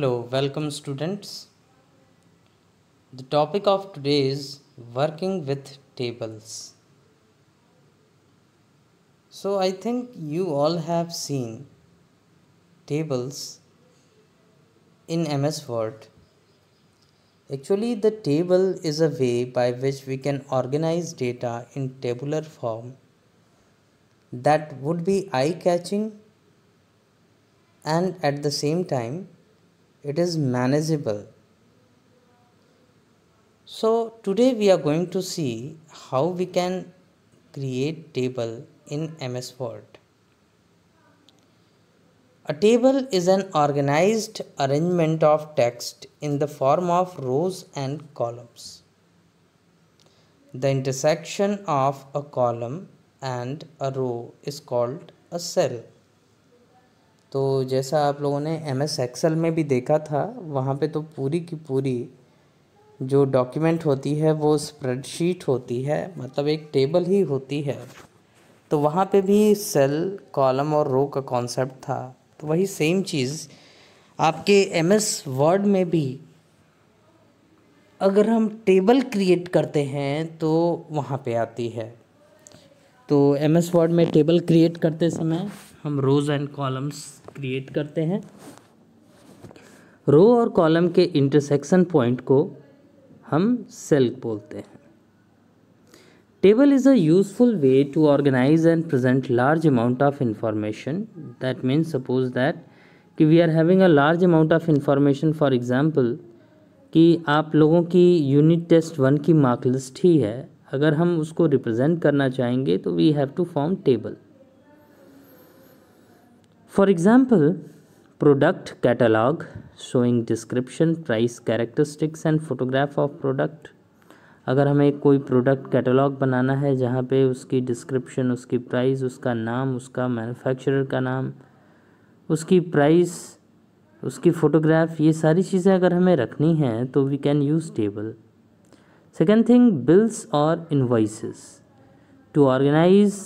Hello, welcome students. The topic of today is working with tables. So I think you all have seen tables in MS Word. Actually the table is a way by which we can organize data in tabular form that would be eye-catching and at the same time it is manageable so today we are going to see how we can create table in ms word a table is an organized arrangement of text in the form of rows and columns the intersection of a column and a row is called a cell तो जैसा आप लोगों ने M S axle में भी देखा था वहाँ पे तो पूरी की पूरी जो डॉक्यूमेंट होती है वो स्प्रेडशीट होती है मतलब एक टेबल ही होती है तो वहाँ पे भी सेल कॉलम और रो का कॉन्सेप्ट था तो वही सेम चीज़ आपके एम एस वर्ड में भी अगर हम टेबल क्रिएट करते हैं तो वहाँ पे आती है तो एम एस वर्ड में टेबल क्रिएट करते समय हम रोज़ एंड कॉलम्स क्रिएट करते हैं रो और कॉलम के इंटरसेक्शन पॉइंट को हम सेल बोलते हैं table is a useful way to organise and present large amount of information that means suppose that कि we are having a large amount of information for example कि आप लोगों की यूनिट टेस्ट वन की mark list ही है अगर हम उसको रिप्रेजेंट करना चाहेंगे तो we have to form table For example, product catalog showing description, price, characteristics and photograph of product. अगर हमें कोई प्रोडक्ट कैटलॉग बनाना है जहाँ पे उसकी डिस्क्रिप्शन उसकी प्राइस उसका नाम उसका मैन्युफैक्चरर का नाम उसकी प्राइस उसकी फ़ोटोग्राफ ये सारी चीज़ें अगर हमें रखनी हैं तो we can use table second thing bills और invoices to organise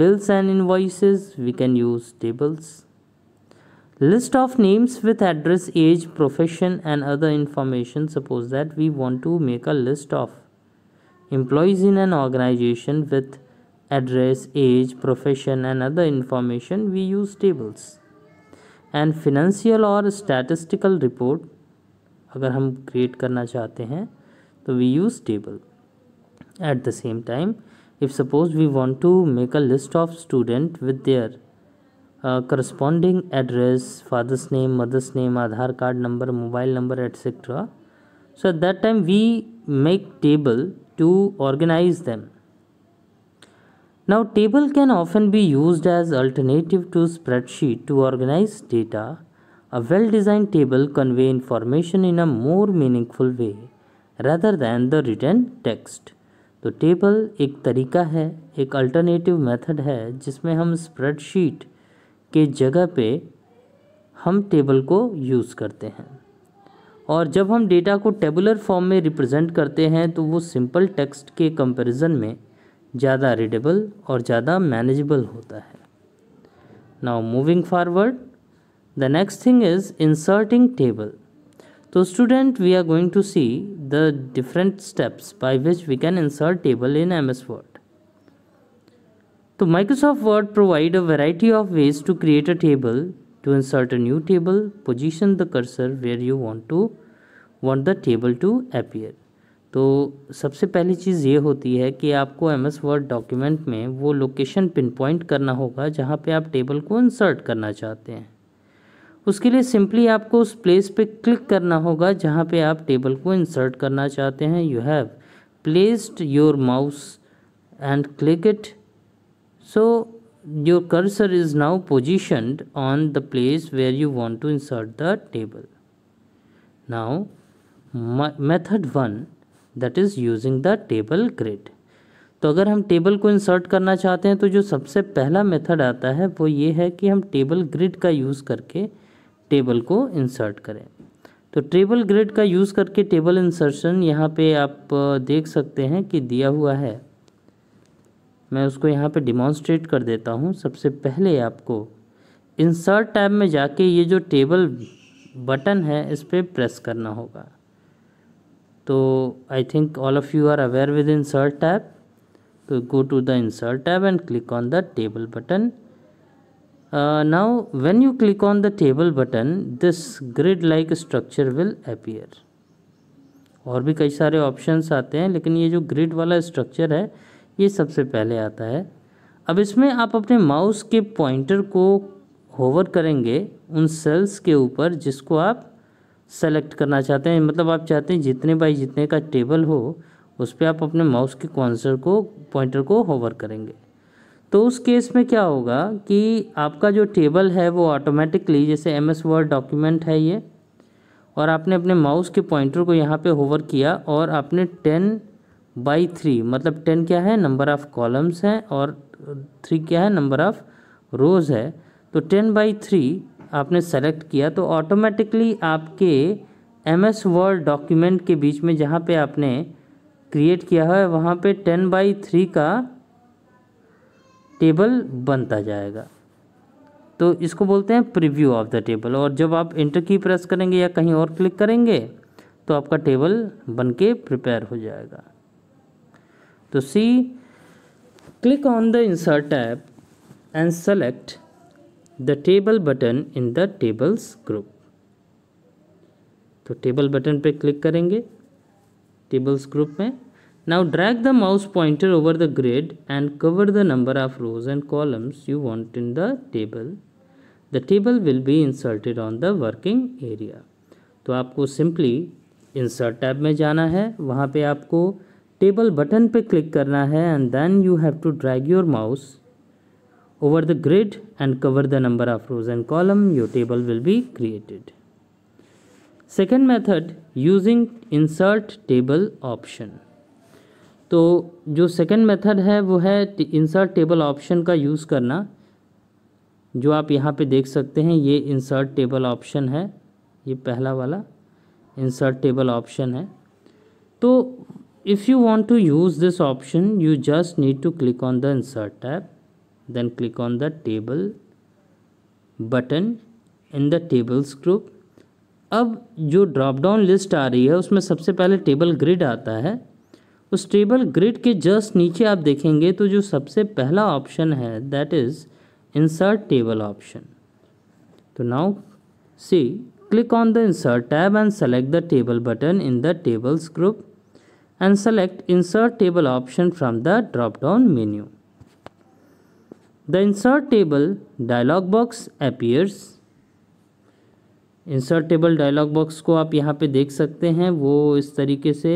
bills and invoices we can use tables list of names with address age profession and other information suppose that we want to make a list of employees in an organization with address age profession and other information we use tables and financial or statistical report अगर हम create करना चाहते हैं तो we use table at the same time if suppose we want to make a list of student with their uh, corresponding address father's name mother's name aadhar card number mobile number etc so at that time we make table to organize them now table can often be used as alternative to spreadsheet to organize data a well designed table convey information in a more meaningful way rather than the written text तो table एक तरीका है एक alternative method है जिसमें हम spreadsheet के जगह पे हम टेबल को यूज़ करते हैं और जब हम डेटा को टेबुलर फॉर्म में रिप्रेजेंट करते हैं तो वो सिंपल टेक्स्ट के कंपैरिजन में ज़्यादा रीडेबल और ज़्यादा मैनेजेबल होता है now moving forward the next thing is inserting table तो student we are going to see the different steps by which we can insert table in M S word तो Microsoft word provide a variety of ways to create a table to insert a new table position the cursor where you want to want the table to appear तो सबसे पहली चीज़ ये होती है कि आपको M S word document में वो लोकेशन पिन पॉइंट करना होगा जहाँ पर आप टेबल को इंसर्ट करना चाहते हैं उसके लिए सिंपली आपको उस प्लेस पे क्लिक करना होगा जहाँ पे आप टेबल को इंसर्ट करना चाहते हैं you have placed your mouse and click it so your cursor is now positioned on the place where you want to insert the table now method one that is using the table grid तो अगर हम table को insert करना चाहते हैं तो जो सबसे पहला मेथड आता है वो ये है कि हम टेबल ग्रिड का यूज़ करके टेबल को इंसर्ट करें तो टेबल ग्रेड का यूज़ करके टेबल इंसर्शन यहाँ पे आप देख सकते हैं कि दिया हुआ है मैं उसको यहाँ पे डिमॉन्स्ट्रेट कर देता हूँ सबसे पहले आपको इंसर्ट टैब में जाके ये जो टेबल बटन है इस पर प्रेस करना होगा तो I think all of you are aware with insert tab तो go to the insert tab and click on the table button uh, now when you click on the table button this grid like structure will appear और भी कई सारे options आते हैं लेकिन ये जो ग्रिड वाला स्ट्रक्चर है ये सबसे पहले आता है अब इसमें आप अपने माउस के पॉइंटर को होवर करेंगे उन सेल्स के ऊपर जिसको आप सेलेक्ट करना चाहते हैं मतलब आप चाहते हैं जितने बाई जितने का टेबल हो उस पर आप अपने माउस के कॉन्सर को पॉइंटर को होवर करेंगे तो उस केस में क्या होगा कि आपका जो टेबल है वो ऑटोमेटिकली जैसे एम एस वर्ड डॉक्यूमेंट है ये और आपने अपने माउस के पॉइंटर को यहाँ पे होवर किया और आपने टेन बाई थ्री मतलब टेन क्या है नंबर ऑफ़ कॉलम्स हैं और थ्री क्या है नंबर ऑफ़ रोज़ है तो टेन बाई थ्री आपने सेलेक्ट किया तो ऑटोमेटिकली आपके एम एस वर्ड डॉक्यूमेंट के बीच में जहाँ पे आपने क्रिएट किया है वहाँ पे टेन बाई थ्री का टेबल बनता जाएगा तो इसको बोलते हैं प्रीव्यू ऑफ द टेबल और जब आप इंटर की प्रेस करेंगे या कहीं और क्लिक करेंगे तो आपका टेबल बन के प्रिपेयर हो जाएगा तो see click on the insert tab and select the table button in the tables group तो टेबल बटन पे क्लिक करेंगे टेबल्स ग्रुप में Now drag the mouse pointer over the grid and cover the number of rows and columns you want in the table. The table will be inserted on the working area. तो आपको simply insert tab. में जाना है वहाँ पे आपको table button पे click करना है and then you have to drag your mouse over the grid and cover the number of rows and column your table will be created second method using insert table option तो जो second method है वो है insert table option का use करना जो आप यहाँ पे देख सकते हैं ये इंसर्ट टेबल ऑप्शन है ये पहला वाला इंसर्ट टेबल ऑप्शन है तो if you want to use this option you just need to click on the insert tab then click on the table button in the tables group अब जो drop down list आ रही है उसमें सबसे पहले table grid आता है उस टेबल ग्रिड के जस्ट नीचे आप देखेंगे तो जो सबसे पहला ऑप्शन है that is insert table option तो now see click on the insert tab and select the table button in the tables group and select insert table option from the drop down menu the insert table dialog box appears insert table dialog box को आप यहाँ पे देख सकते हैं वो इस तरीके से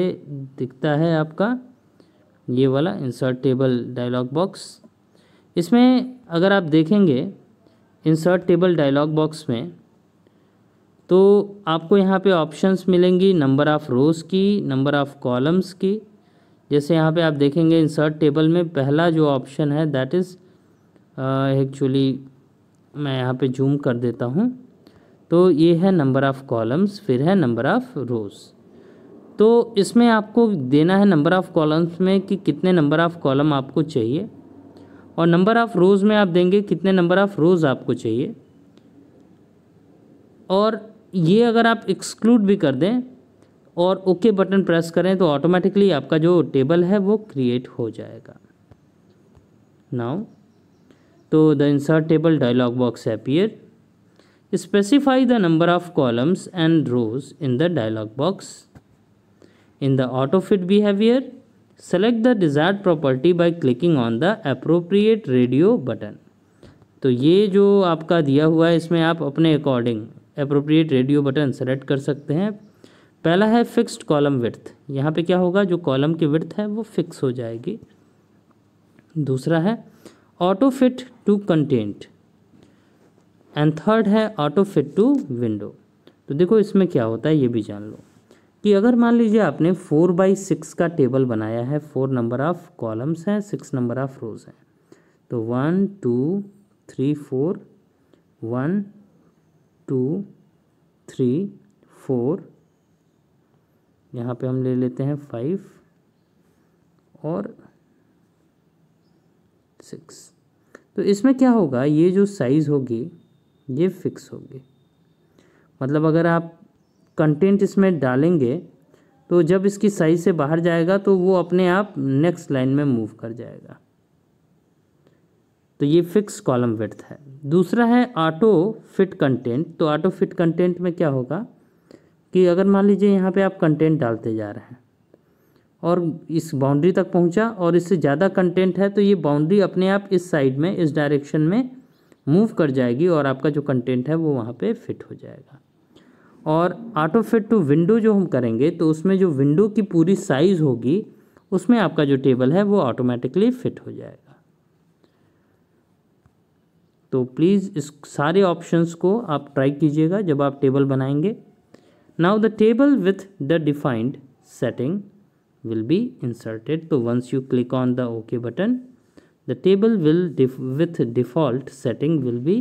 दिखता है आपका ये वाला इंसर्ट टेबल डायलॉग बॉक्स इसमें अगर आप देखेंगे इंसर्ट टेबल डायलॉग बॉक्स में तो आपको यहाँ पे ऑप्शंस मिलेंगी नंबर ऑफ़ रोज़ की नंबर ऑफ़ कॉलम्स की जैसे यहाँ पे आप देखेंगे इंसर्ट टेबल में पहला जो ऑप्शन है दैट इज़ एक्चुअली मैं यहाँ पे जूम कर देता हूँ तो ये है नंबर ऑफ़ कॉलम्स फिर है नंबर ऑफ़ रोज़ तो इसमें आपको देना है नंबर ऑफ़ कॉलम्स में कि कितने नंबर ऑफ़ कॉलम आपको चाहिए और नंबर ऑफ़ रोज़ में आप देंगे कितने नंबर ऑफ़ रोज़ आपको चाहिए और ये अगर आप एक्सक्लूड भी कर दें और ओके बटन प्रेस करें तो ऑटोमेटिकली आपका जो टेबल है वो क्रिएट हो जाएगा नाउ तो the insert table dialog box appear Specify the number of columns and rows in the dialog box. In the auto fit behavior, select the desired property by clicking on the appropriate radio button. तो ये जो आपका दिया हुआ है इसमें आप अपने according appropriate radio button select कर सकते हैं पहला है फिक्स्ड कॉलम विर्थ यहाँ पे क्या होगा जो कॉलम की विर्थ है वो फिक्स हो जाएगी दूसरा है auto fit to content and third है ऑटो फिट टू विंडो तो देखो इसमें क्या होता है ये भी जान लो कि अगर मान लीजिए आपने फोर बाई सिक्स का टेबल बनाया है फोर नंबर ऑफ कॉलम्स हैं सिक्स नंबर ऑफ रोज हैं तो one two three four one two three four यहाँ पे हम ले लेते हैं फाइव और सिक्स तो इसमें क्या होगा ये जो साइज़ होगी ये फिक्स होगी मतलब अगर आप कंटेंट इसमें डालेंगे तो जब इसकी साइज से बाहर जाएगा तो वो अपने आप नेक्स्ट लाइन में मूव कर जाएगा तो ये फिक्स कॉलम विथ है दूसरा है ऑटो फिट कंटेंट तो ऑटो फिट कंटेंट में क्या होगा कि अगर मान लीजिए यहाँ पे आप कंटेंट डालते जा रहे हैं और इस बाउंड्री तक पहुँचा और इससे ज़्यादा कंटेंट है तो ये बाउंड्री अपने आप इस साइड में इस डायरेक्शन में मूव कर जाएगी और आपका जो कंटेंट है वो वहाँ पे फिट हो जाएगा और ऑटो फिट टू विंडो जो हम करेंगे तो उसमें जो विंडो की पूरी साइज़ होगी उसमें आपका जो टेबल है वो ऑटोमेटिकली फिट हो जाएगा तो प्लीज़ इस सारे ऑप्शंस को आप ट्राई कीजिएगा जब आप टेबल बनाएंगे now the table with the defined setting will be inserted तो once you click on the okay button the table will def with default setting will be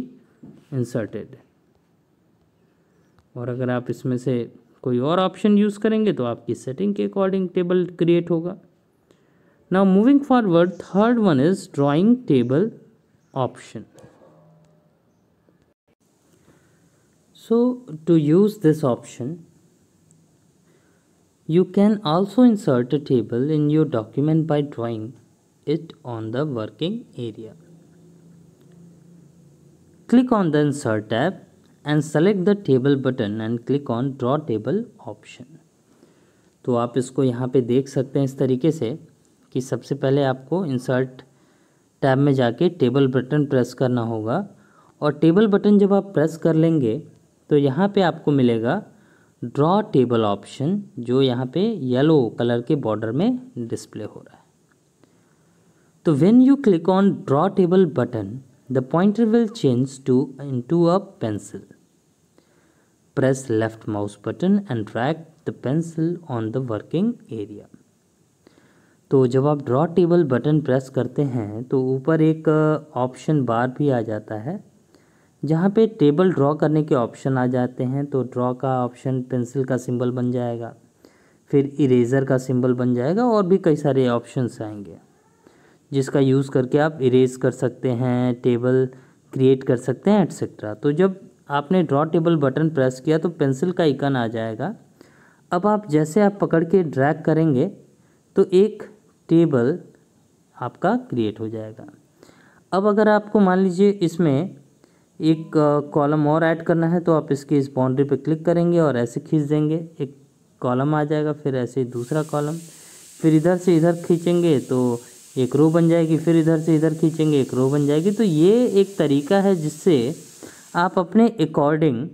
inserted और अगर आप इसमें से कोई और ऑप्शन यूज़ करेंगे तो आपकी सेटिंग के अकॉर्डिंग टेबल क्रिएट होगा now moving forward third one is drawing table option so to use this option you can also insert a table in your document by drawing it on the working area. Click on the Insert tab and select the Table button and click on Draw Table option. तो आप इसको यहाँ पे देख सकते हैं इस तरीके से कि सबसे पहले आपको इंसर्ट टैब में जाके टेबल बटन प्रेस करना होगा और टेबल बटन जब आप प्रेस कर लेंगे तो यहाँ पे आपको मिलेगा ड्रॉ टेबल ऑप्शन जो यहाँ पे येलो कलर के बॉर्डर में डिस्प्ले हो रहा है तो when you click on draw table button the pointer will change to into a pencil press left mouse button and drag the pencil on the working area तो जब आप draw table button press करते हैं तो ऊपर एक option uh, बार भी आ जाता है जहाँ पे टेबल ड्रॉ करने के ऑप्शन आ जाते हैं तो ड्रॉ का ऑप्शन पेंसिल का सिंबल बन जाएगा फिर इरेजर का सिंबल बन जाएगा और भी कई सारे ऑप्शंस आएंगे जिसका यूज़ करके आप इरेज कर सकते हैं टेबल क्रिएट कर सकते हैं एट्सेट्रा तो जब आपने ड्रॉ टेबल बटन प्रेस किया तो पेंसिल का आइकन आ जाएगा अब आप जैसे आप पकड़ के ड्रैग करेंगे तो एक टेबल आपका क्रिएट हो जाएगा अब अगर आपको मान लीजिए इसमें एक कॉलम और ऐड करना है तो आप इसके इस बाउंड्री पे क्लिक करेंगे और ऐसे खींच देंगे एक कॉलम आ जाएगा फिर ऐसे दूसरा कॉलम फिर इधर से इधर खींचेंगे तो एक रो बन जाएगी फिर इधर से इधर खींचेंगे एक रो बन जाएगी तो ये एक तरीका है जिससे आप अपने अकॉर्डिंग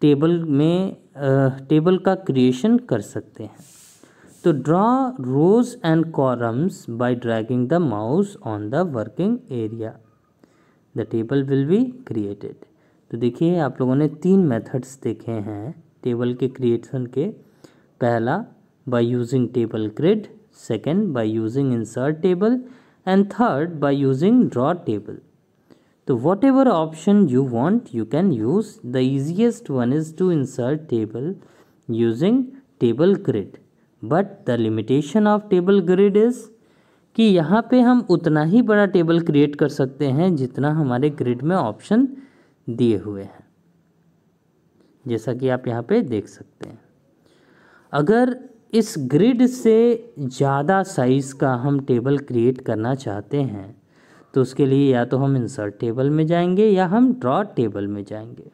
टेबल में टेबल का क्रिएशन कर सकते हैं तो draw rows and columns by dragging the mouse on the working area the table will be created तो देखिए आप लोगों ने तीन मेथड्स देखे हैं टेबल के क्रिएशन के पहला by using table grid second by using insert table and third by using draw table. So whatever option you want you can use the easiest one is to insert table using table grid but the limitation of table grid is कि यहाँ पे हम उतना ही बड़ा table create कर सकते हैं जितना हमारे ग्रिड में ऑप्शन दिए हुए हैं जैसा कि आप यहाँ पे देख सकते हैं अगर इस ग्रिड से ज़्यादा साइज़ का हम टेबल क्रिएट करना चाहते हैं तो उसके लिए या तो हम इंसर्ट टेबल में जाएंगे या हम ड्रॉ टेबल में जाएंगे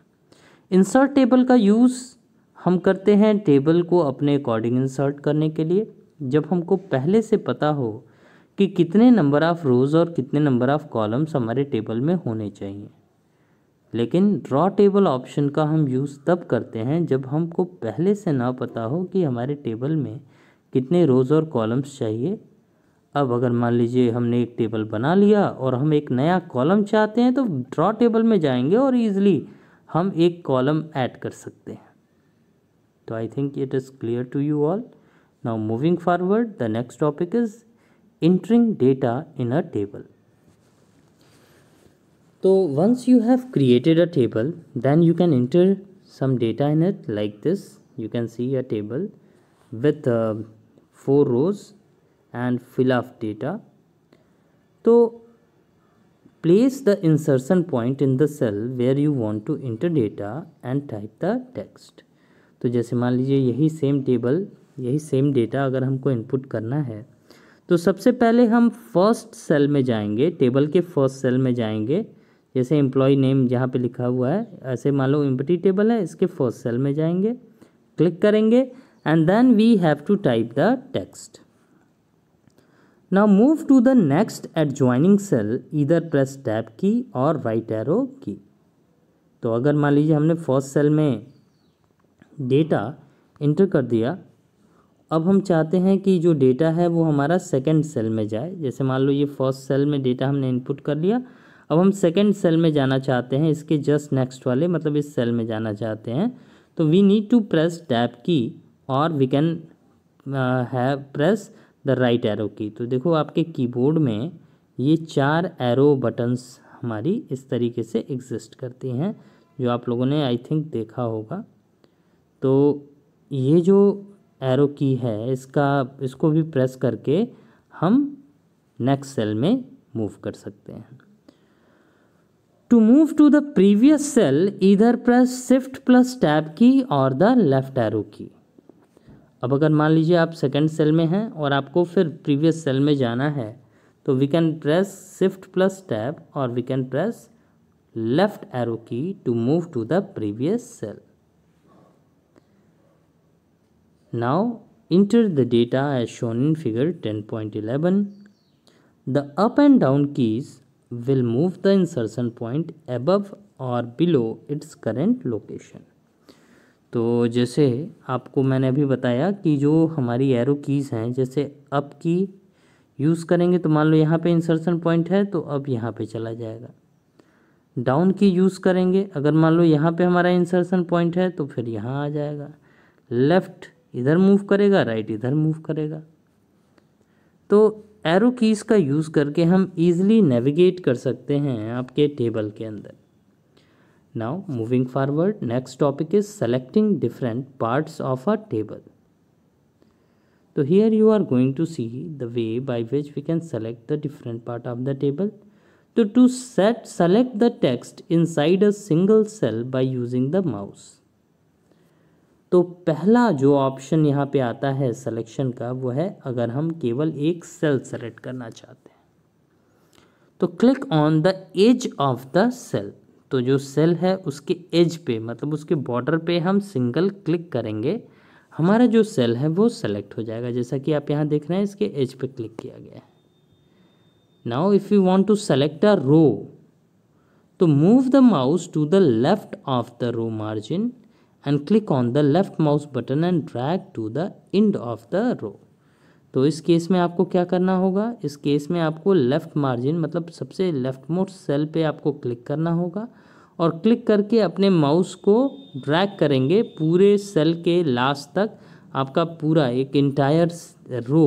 इंसर्ट टेबल का यूज़ हम करते हैं टेबल को अपने अकॉर्डिंग इंसर्ट करने के लिए जब हमको पहले से पता हो कि कितने नंबर ऑफ़ रोज़ और कितने नंबर ऑफ़ कॉलम्स हमारे टेबल में होने चाहिए लेकिन ड्रॉ टेबल ऑप्शन का हम यूज़ तब करते हैं जब हमको पहले से ना पता हो कि हमारे टेबल में कितने रोज़ और कॉलम्स चाहिए अब अगर मान लीजिए हमने एक टेबल बना लिया और हम एक नया कॉलम चाहते हैं तो ड्रॉ टेबल में जाएंगे और ईज़िली हम एक कॉलम ऐड कर सकते हैं तो I think it is clear to you all now moving forward the next topic is entering data in a table तो once you have created a table then you can enter some data in it like this you can see a table with four rows and fill of data तो place the insertion point in the cell where you want to enter data and type the text तो जैसे मान लीजिए यही same table यही same data अगर हमको input करना है तो सबसे पहले हम फर्स्ट सेल में जाएंगे टेबल के फर्स्ट सेल में जाएंगे जैसे एम्प्लॉय नेम जहाँ पे लिखा हुआ है ऐसे मान लो एम्पटी टेबल है इसके फर्स्ट सेल में जाएंगे क्लिक करेंगे and then we have to type the text now move to the next adjoining cell इधर प्रेस टैप की और राइट एरो की तो अगर मान लीजिए हमने फर्स्ट सेल में डेटा इंटर कर दिया अब हम चाहते हैं कि जो डेटा है वो हमारा सेकेंड सेल में जाए जैसे मान लो ये फर्स्ट सेल में डेटा हमने इनपुट कर लिया अब हम सेकेंड सेल में जाना चाहते हैं इसके जस्ट नेक्स्ट वाले मतलब इस सेल में जाना चाहते हैं तो we need to press tab key और we can have press the right arrow key तो देखो आपके कीबोर्ड में ये चार एरो बटन्स हमारी इस तरीके से एग्जिस्ट करती हैं जो आप लोगों ने आई थिंक देखा होगा तो ये जो एरो की है इसका इसको भी प्रेस करके हम नेक्स्ट सेल में मूव कर सकते हैं to move to the previous cell इधर press shift plus tab key और द लेफ्ट एरो की अब अगर मान लीजिए आप सेकेंड सेल में हैं और आपको फिर प्रीवियस सेल में जाना है तो we can press shift plus tab और we can press left arrow key to move to the previous cell now the data as shown in figure ten point eleven the up and down keys will move the insertion point above or below its current location तो जैसे आपको मैंने अभी बताया कि जो हमारी arrow keys हैं जैसे अप की यूज़ करेंगे तो मान लो यहाँ पे इंसर्शन पॉइंट है तो अब यहाँ पे चला जाएगा डाउन की यूज़ करेंगे अगर मान लो यहाँ पे हमारा इंसर्शन पॉइंट है तो फिर यहाँ आ जाएगा लेफ़्ट इधर मूव करेगा राइट इधर मूव करेगा तो एरो कीज़ का यूज़ करके हम इजीली नेविगेट कर सकते हैं आपके टेबल के अंदर now moving forward next topic is selecting different parts of a table तो here you are going to see the way by which we can select the different part of the table तो to set select the text inside a single cell by using the mouse तो पहला जो option यहाँ पे आता है selection का वो है अगर हम केवल एक सेल सेलेक्ट करना चाहते हैं तो click on the edge of the cell तो जो सेल है उसके एज पे मतलब उसके बॉर्डर पे हम सिंगल क्लिक करेंगे हमारा जो सेल है वो सेलेक्ट हो जाएगा जैसा कि आप यहाँ देख रहे हैं इसके एज पे क्लिक किया गया है now if you want to select a row तो move the mouse to the left of the row margin and click on the left mouse button and drag to the end of the row तो इस case में आपको क्या करना होगा इस case में आपको लेफ़्ट मार्जिन मतलब सबसे लेफ़्ट मोस्ट सेल पे आपको क्लिक करना होगा और क्लिक करके अपने माउस को ड्रैग करेंगे पूरे सेल के लास्ट तक आपका पूरा एक इंटायर रो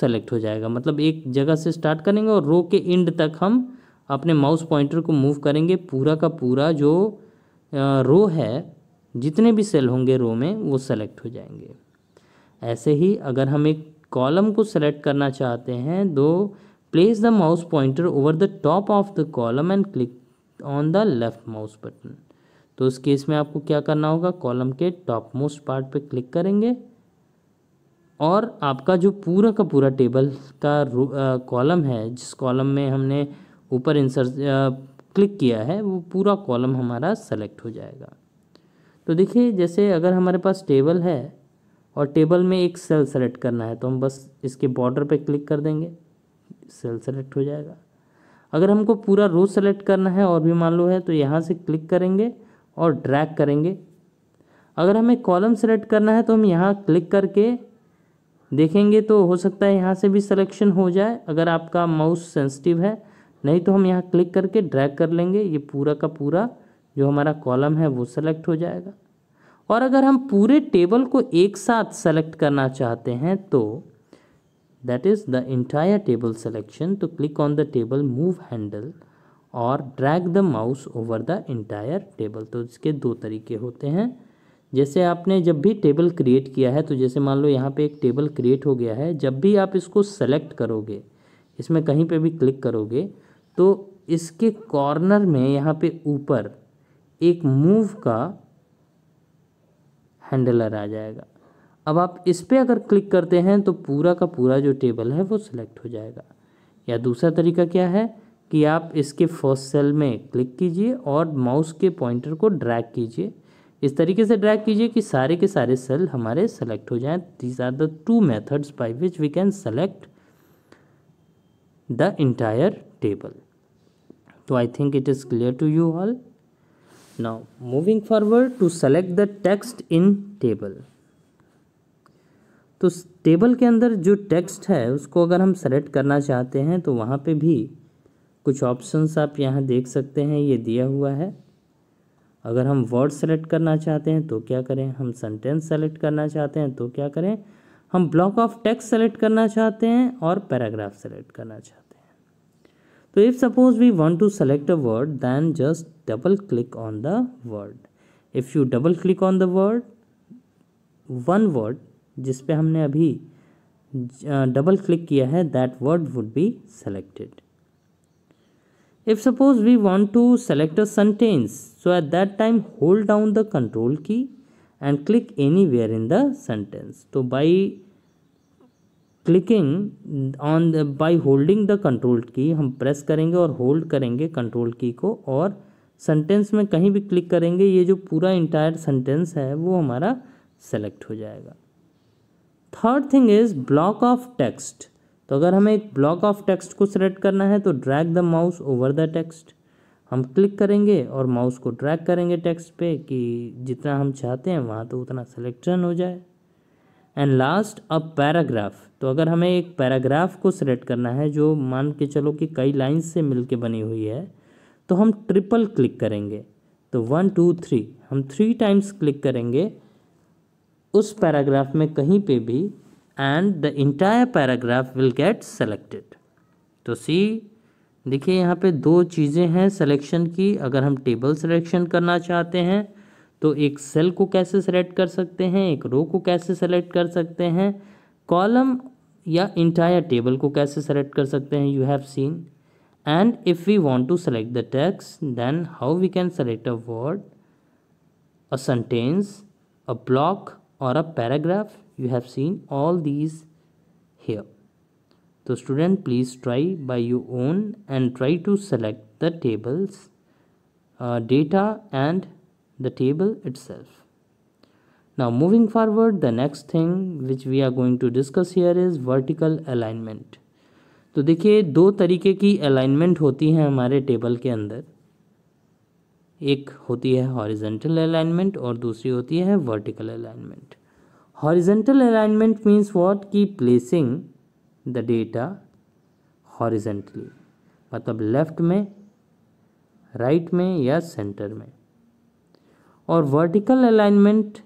सेलेक्ट हो जाएगा मतलब एक जगह से स्टार्ट करेंगे और रो के एंड तक हम अपने माउस पॉइंटर को मूव करेंगे पूरा का पूरा जो रो है जितने भी सेल होंगे रो में वो सेलेक्ट हो जाएंगे ऐसे ही अगर हम एक कॉलम को सेलेक्ट करना चाहते हैं दो place the mouse pointer over the top of the column and click on the left mouse button तो उस तो केस में आपको क्या करना होगा कॉलम के टॉप मोस्ट पार्ट पे क्लिक करेंगे और आपका जो पूरा का पूरा टेबल का कॉलम है जिस कॉलम में हमने ऊपर इंसर्ट क्लिक किया है वो पूरा कॉलम हमारा सेलेक्ट हो जाएगा तो देखिए जैसे अगर हमारे पास टेबल है और टेबल में एक सेल सेलेक्ट करना है तो हम बस इसके बॉर्डर पे क्लिक कर देंगे सेल सेलेक्ट हो जाएगा अगर हमको पूरा रो सेलेक्ट करना है और भी मान लो है तो यहाँ से क्लिक करेंगे और ड्रैग करेंगे अगर हमें कॉलम सेलेक्ट करना है तो हम यहाँ क्लिक करके देखेंगे तो हो सकता है यहाँ से भी सिलेक्शन हो जाए अगर आपका माउस सेंसिटिव है नहीं तो हम यहाँ क्लिक करके ड्रैग कर लेंगे ये पूरा का पूरा जो हमारा कॉलम है वो सेलेक्ट हो जाएगा और अगर हम पूरे टेबल को एक साथ सेलेक्ट करना चाहते हैं तो that is the entire table selection तो click on the table move handle और drag the mouse over the entire table तो इसके दो तरीके होते हैं जैसे आपने जब भी टेबल क्रिएट किया है तो जैसे मान लो यहाँ पे एक टेबल क्रिएट हो गया है जब भी आप इसको सेलेक्ट करोगे इसमें कहीं पे भी क्लिक करोगे तो इसके कॉर्नर में यहाँ पे ऊपर एक मूव का हैंडलर आ जाएगा अब आप इस पर अगर क्लिक करते हैं तो पूरा का पूरा जो टेबल है वो सिलेक्ट हो जाएगा या दूसरा तरीका क्या है कि आप इसके फर्स्ट सेल में क्लिक कीजिए और माउस के पॉइंटर को ड्रैग कीजिए इस तरीके से ड्रैग कीजिए कि सारे के सारे सेल हमारे सेलेक्ट हो जाएं these are the two methods by which we can select the entire table तो I think it is clear to you all now moving forward to select the text in table तो table के अंदर जो text है उसको अगर हम select करना चाहते हैं तो वहाँ पे भी कुछ ऑप्शंस आप यहाँ देख सकते हैं ये दिया हुआ है अगर हम वर्ड सेलेक्ट करना चाहते हैं तो क्या करें हम सेंटेंस सेलेक्ट करना चाहते हैं तो क्या करें हम ब्लॉक ऑफ टेक्स्ट सेलेक्ट करना चाहते हैं और पैराग्राफ सेलेक्ट करना चाहते हैं So if suppose we want to select a word then just double click on the word. If you double click on the word, one word जिस पे हमने अभी डबल क्लिक किया है that word if suppose we want to select a sentence so at that time hold down the control key and click anywhere in the sentence so by clicking on by holding the control key हम press करेंगे और hold करेंगे control की को और sentence में कहीं भी क्लिक करेंगे ये जो पूरा इंटायर सेंटेंस है वो हमारा सेलेक्ट हो जाएगा third thing is block of text तो अगर हमें एक ब्लॉक ऑफ टेक्स्ट को सिलेक्ट करना है तो drag the mouse over the text हम क्लिक करेंगे और माउस को ड्रैग करेंगे टेक्स्ट पे कि जितना हम चाहते हैं वहाँ तो उतना सिलेक्शन हो जाए एंड लास्ट अ पैराग्राफ तो अगर हमें एक पैराग्राफ को सेलेक्ट करना है जो मान के चलो कि कई लाइन से मिल के बनी हुई है तो हम ट्रिपल क्लिक करेंगे तो वन टू थ्री हम थ्री टाइम्स क्लिक करेंगे उस पैराग्राफ में कहीं पे भी and the entire paragraph will get selected तो सी देखिए यहाँ पे दो चीज़ें हैं सिलेक्शन की अगर हम टेबल सिलेक्शन करना चाहते हैं तो एक सेल को कैसे सेलेक्ट कर सकते हैं एक रो को कैसे सेलेक्ट कर सकते हैं कॉलम या इंटायर टेबल को कैसे सेलेक्ट कर सकते हैं you have seen and if we want to select the text then how we can select a word a sentence a block or a paragraph you have seen all these here तो student please try by you own and try to select the tables data and the table itself. Now moving forward the next thing which we are going to discuss here is vertical alignment. तो देखिए दो तरीके की alignment होती हैं हमारे table के अंदर एक होती है हॉरिजेंटल अलाइनमेंट और दूसरी होती है vertical alignment horizontal alignment means what की प्लेसिंग द डेटा हॉरिजेंटली मतलब लेफ्ट में राइट right में या सेंटर में और vertical alignment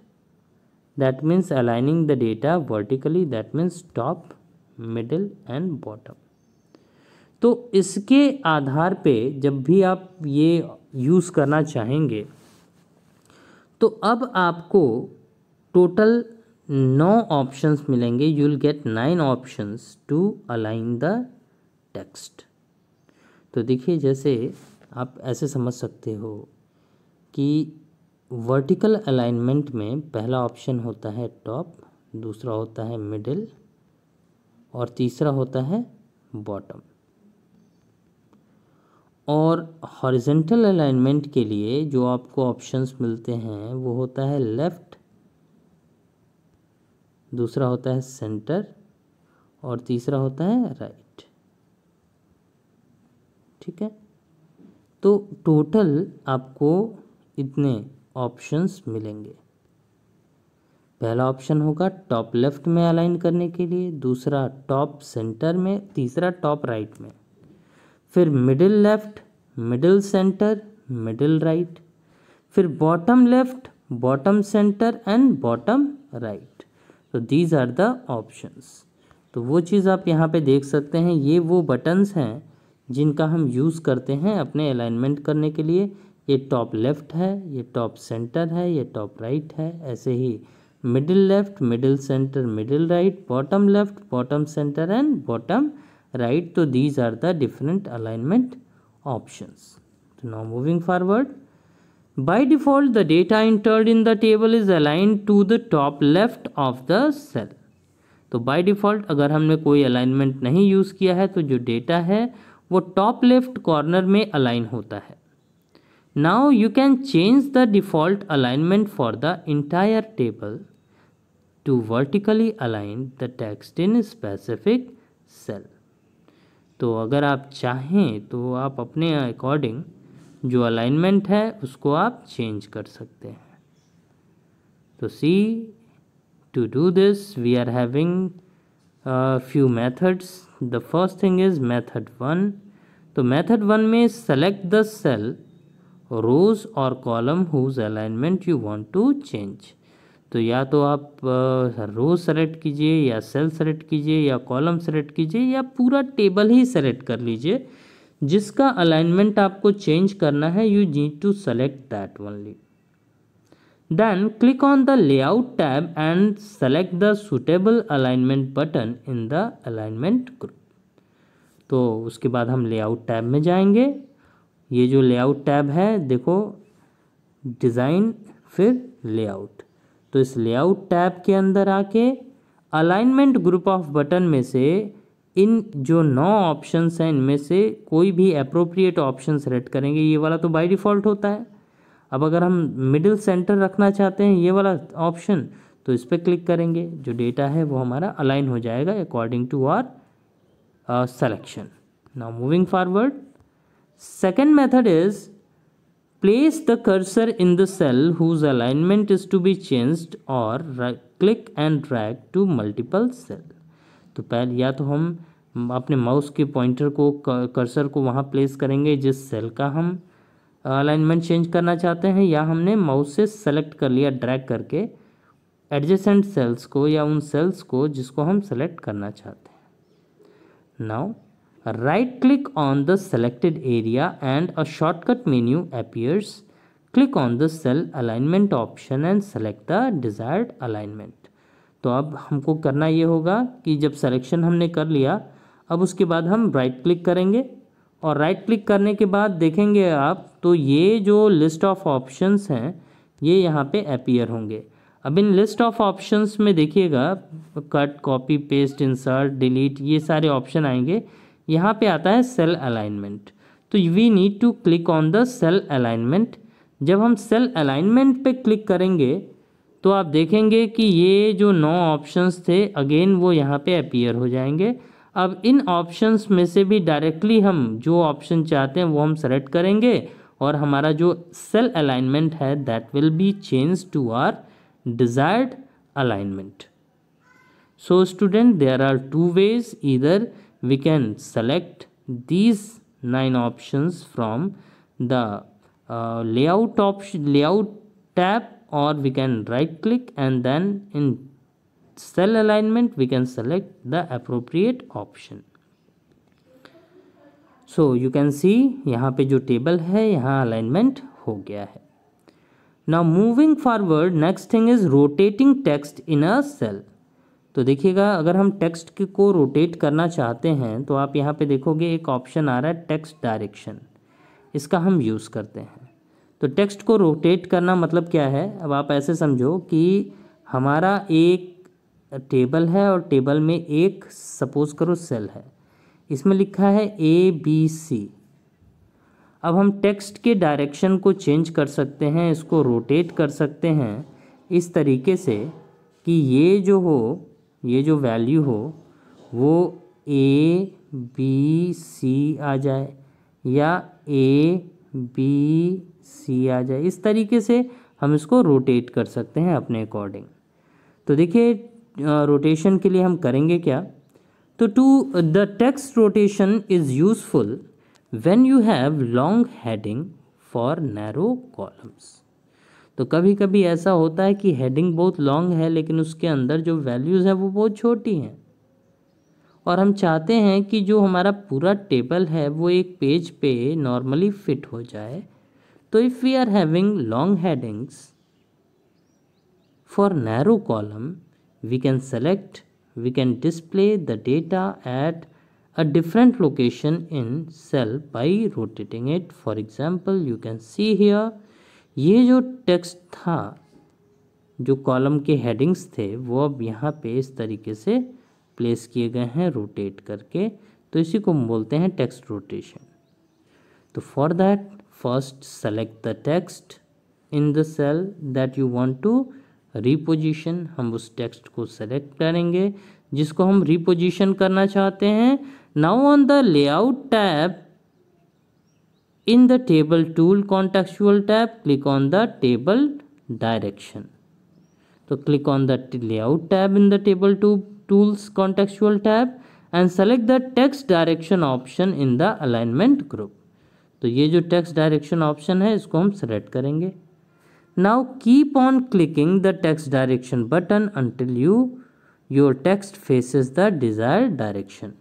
that means aligning the data vertically that means top middle and bottom तो इसके आधार पे जब भी आप ये यूज़ करना चाहेंगे तो अब आपको टोटल नौ ऑप्शंस मिलेंगे you will get nine options to align the text तो देखिए जैसे आप ऐसे समझ सकते हो कि वर्टिकल अलाइनमेंट में पहला ऑप्शन होता है टॉप दूसरा होता है मिडिल और तीसरा होता है बॉटम और हॉरिजेंटल अलाइनमेंट के लिए जो आपको ऑप्शंस मिलते हैं वो होता है लेफ़्ट दूसरा होता है सेंटर और तीसरा होता है राइट ठीक है तो टोटल आपको इतने ऑप्शंस मिलेंगे पहला ऑप्शन होगा टॉप लेफ्ट में अलाइन करने के लिए दूसरा टॉप सेंटर में तीसरा टॉप राइट में फिर middle left middle centre middle right फिर bottom left bottom centre and bottom right तो दीज आर द ऑप्शंस तो वो चीज़ आप यहाँ पे देख सकते हैं ये वो बटन्स हैं जिनका हम यूज़ करते हैं अपने अलाइनमेंट करने के लिए ये टॉप लेफ्ट है ये टॉप सेंटर है ये टॉप राइट है ऐसे ही middle left middle centre middle right bottom left bottom centre and bottom right तो these are the different alignment option so now moving forward by default the data entered in the table is aligned to the top left of the cell तो by default अगर हमने कोई alignment नहीं use किया है तो जो data है वो टॉप लेफ्ट कॉर्नर में अलाइन होता है Now you can change the default alignment for the entire table to vertically align the text in a specific cell. तो अगर आप चाहें तो आप अपने अकॉर्डिंग जो अलाइनमेंट है उसको आप चेंज कर सकते हैं तो see to do this we are having few methods the first thing is method one तो मेथड वन में select the cell rows or column whose alignment you want to change तो या तो आप रोज सेलेक्ट कीजिए या सेल सेलेक्ट कीजिए या कॉलम सेलेक्ट कीजिए या पूरा टेबल ही सेलेक्ट कर लीजिए जिसका अलाइनमेंट आपको चेंज करना है you need to select that only then click on the layout tab and select the suitable alignment button in the alignment group तो उसके बाद हम लेआउट टैब में जाएंगे ये जो लेआउट टैब है देखो डिज़ाइन फिर लेआउट तो इस लेआउट टैब के अंदर आके अलाइनमेंट ग्रुप ऑफ बटन में से इन जो नौ ऑप्शंस हैं इनमें से कोई भी अप्रोप्रिएट ऑप्शन सेलेक्ट करेंगे ये वाला तो बाय डिफ़ॉल्ट होता है अब अगर हम मिडिल सेंटर रखना चाहते हैं ये वाला ऑप्शन तो इस पर क्लिक करेंगे जो डेटा है वो हमारा अलाइन हो जाएगा according to our selection now moving forward second method is place the cursor in the cell whose alignment is to be changed or right click and drag to multiple cell तो पहले या तो हम अपने mouse के pointer को cursor को वहाँ प्लेस करेंगे जिस सेल का हम अलाइनमेंट चेंज करना चाहते हैं या हमने माउस से सेलेक्ट कर लिया ड्रैग करके एडजेसेंट सेल्स को या उन सेल्स को जिसको हम सेलेक्ट करना चाहते हैं now Right click on the selected area and a shortcut menu appears. Click on the cell alignment option and select the desired alignment. तो अब हमको करना ये होगा कि जब सेलेक्शन हमने कर लिया अब उसके बाद हम राइट क्लिक करेंगे और राइट क्लिक करने के बाद देखेंगे आप तो ये जो लिस्ट ऑफ ऑप्शन हैं ये यहाँ पे अपीयर होंगे अब इन लिस्ट ऑफ ऑप्शंस में देखिएगा cut copy paste insert delete ये सारे ऑप्शन आएंगे यहाँ पे आता है सेल अलाइनमेंट तो we need to click on the cell alignment जब हम सेल अलाइनमेंट पे क्लिक करेंगे तो आप देखेंगे कि ये जो नौ ऑप्शंस थे अगेन वो यहाँ पे अपीयर हो जाएंगे अब इन ऑप्शंस में से भी डायरेक्टली हम जो ऑप्शन चाहते हैं वो हम सेलेक्ट करेंगे और हमारा जो सेल अलाइनमेंट है that will be change to our desired alignment so student there are two ways इधर we can select these nine options from the uh, layout option layout tab or we can right click and then in cell alignment we can select the appropriate option So you can see यहाँ पे जो Table है यहाँ alignment. now moving forward next thing is rotating text in a cell तो देखिएगा अगर हम text को रोटेट करना चाहते हैं तो आप यहाँ पे देखोगे एक ऑप्शन आ रहा है टेक्स्ट डायरेक्शन इसका हम यूज़ करते हैं तो टेक्स्ट को रोटेट करना मतलब क्या है अब आप ऐसे समझो कि हमारा एक टेबल है और टेबल में एक सपोज करो सेल है इसमें लिखा है ए बी सी अब हम टेक्स्ट के डायरेक्शन को चेंज कर सकते हैं इसको रोटेट कर सकते हैं इस तरीके से कि ये जो हो ये जो वैल्यू हो वो ए बी सी आ जाए या ए बी सी आ जाए इस तरीके से हम इसको रोटेट कर सकते हैं अपने अकॉर्डिंग तो देखिए रोटेशन के लिए हम करेंगे क्या तो to the text rotation is useful when you have long heading for narrow columns तो कभी कभी ऐसा होता है कि हेडिंग बहुत लॉन्ग है लेकिन उसके अंदर जो वैल्यूज़ हैं वो बहुत छोटी हैं और हम चाहते हैं कि जो हमारा पूरा टेबल है वो एक पेज पे नॉर्मली फिट हो जाए तो if we are having long headings for narrow column we can select we can display the data at a different location in cell by rotating it for example you can see here ये जो text था जो column के headings थे वो अब यहाँ पे इस तरीके से प्लेस किए गए हैं रोटेट करके तो इसी को हम बोलते हैं टेक्स्ट रोटेशन तो for that first select the text in the cell that you want to reposition हम उस टेक्स्ट को सेलेक्ट करेंगे जिसको हम रिपोजिशन करना चाहते हैं now on the layout tab In the table tool contextual tab, click on the table direction. So click on the layout tab in the table to tools contextual tab and select the text direction option in the alignment group. तो ये जो text direction option है इसको हम select करेंगे now keep on clicking the text direction button until you your text faces the desire direction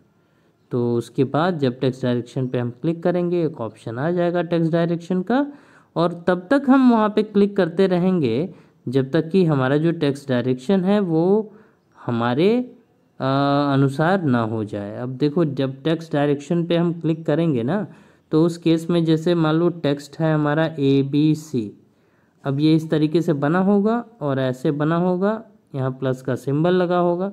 तो उसके बाद जब टेक्स्ट डायरेक्शन पे हम क्लिक करेंगे एक ऑप्शन आ जाएगा टेक्स्ट डायरेक्शन का और तब तक हम वहाँ पे क्लिक करते रहेंगे जब तक कि हमारा जो टेक्स्ट डायरेक्शन है वो हमारे आ, अनुसार ना हो जाए अब देखो जब टेक्स्ट डायरेक्शन पे हम क्लिक करेंगे ना तो उस केस में जैसे मान लो टेक्स्ट है हमारा ए बी सी अब ये इस तरीके से बना होगा और ऐसे बना होगा यहाँ प्लस का सिंबल लगा होगा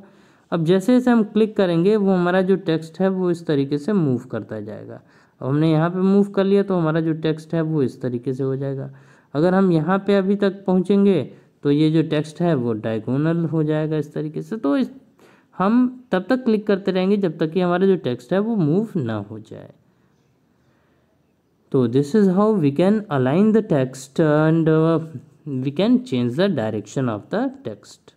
अब जैसे जैसे हम क्लिक करेंगे वो हमारा जो टेक्स्ट है वो इस तरीके से मूव करता जाएगा अब हमने यहाँ पे मूव कर लिया तो हमारा जो टेक्स्ट है वो इस तरीके से हो जाएगा अगर हम यहाँ पे अभी तक पहुँचेंगे तो ये जो टेक्स्ट है वो डायगोनल हो जाएगा इस तरीके से तो इस हम तब तक क्लिक करते रहेंगे जब तक कि हमारा जो टेक्स्ट है वो मूव ना हो जाए तो this is how we can align the text and we can change the direction of the text